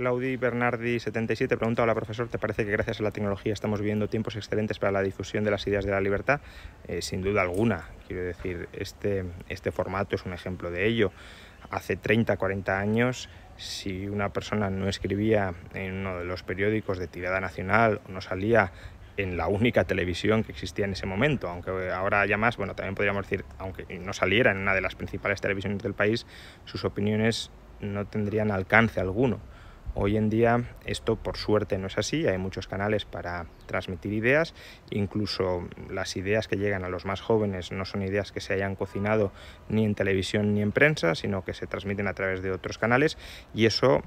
Claudi Bernardi77 pregunta, hola profesor, ¿te parece que gracias a la tecnología estamos viviendo tiempos excelentes para la difusión de las ideas de la libertad? Eh, sin duda alguna, quiero decir, este, este formato es un ejemplo de ello. Hace 30, 40 años si una persona no escribía en uno de los periódicos de tirada nacional o no salía en la única televisión que existía en ese momento, aunque ahora haya más, bueno, también podríamos decir, aunque no saliera en una de las principales televisiones del país, sus opiniones no tendrían alcance alguno. Hoy en día esto por suerte no es así, hay muchos canales para transmitir ideas, incluso las ideas que llegan a los más jóvenes no son ideas que se hayan cocinado ni en televisión ni en prensa, sino que se transmiten a través de otros canales y eso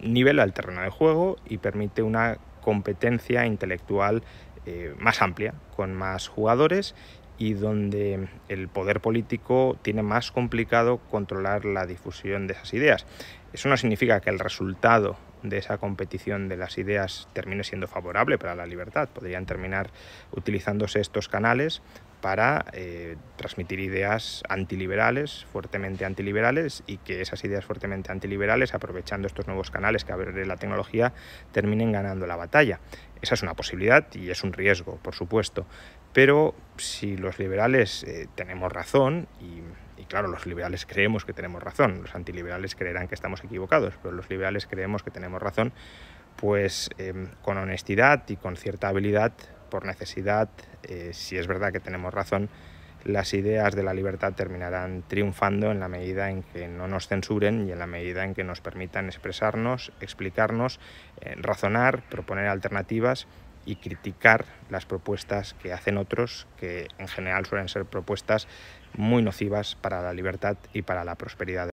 nivela el terreno de juego y permite una competencia intelectual eh, más amplia, con más jugadores y donde el poder político tiene más complicado controlar la difusión de esas ideas. Eso no significa que el resultado de esa competición de las ideas termine siendo favorable para la libertad. Podrían terminar utilizándose estos canales para eh, transmitir ideas antiliberales, fuertemente antiliberales, y que esas ideas fuertemente antiliberales, aprovechando estos nuevos canales que abre la tecnología, terminen ganando la batalla. Esa es una posibilidad y es un riesgo, por supuesto. Pero si los liberales eh, tenemos razón, y, claro, los liberales creemos que tenemos razón, los antiliberales creerán que estamos equivocados, pero los liberales creemos que tenemos razón, pues em, con honestidad y con cierta habilidad, por necesidad, eh, si es verdad que tenemos razón, las ideas de la libertad terminarán triunfando en la medida en que no nos censuren y en la medida en que nos permitan expresarnos, explicarnos, eh, razonar, proponer alternativas y criticar las propuestas que hacen otros, que en general suelen ser propuestas muy nocivas para la libertad y para la prosperidad.